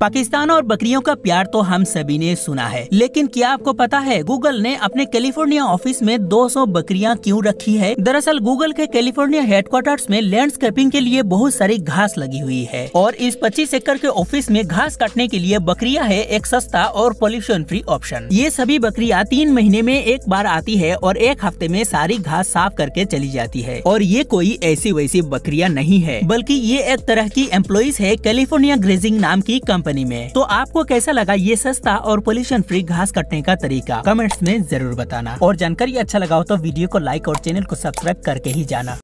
पाकिस्तान और बकरियों का प्यार तो हम सभी ने सुना है लेकिन क्या आपको पता है गूगल ने अपने कैलिफोर्निया ऑफिस में 200 बकरियाँ क्यूँ रखी है दरअसल गूगल के कैलिफोर्निया हेडक्वार्टर्स में लैंडस्केपिंग के लिए बहुत सारी घास लगी हुई है और इस 25 एकड़ के ऑफिस में घास काटने के लिए बकरिया है एक सस्ता और पॉल्यूशन फ्री ऑप्शन ये सभी बकरिया तीन महीने में एक बार आती है और एक हफ्ते में सारी घास साफ करके चली जाती है और ये कोई ऐसी वैसी बकरिया नहीं है बल्कि ये एक तरह की एम्प्लॉज है कैलिफोर्निया ग्रेजिंग नाम की कंपनी कंपनी में तो आपको कैसा लगा ये सस्ता और पोल्यूशन फ्री घास कटने का तरीका कमेंट्स में जरूर बताना और जानकारी अच्छा लगा हो तो वीडियो को लाइक और चैनल को सब्सक्राइब करके ही जाना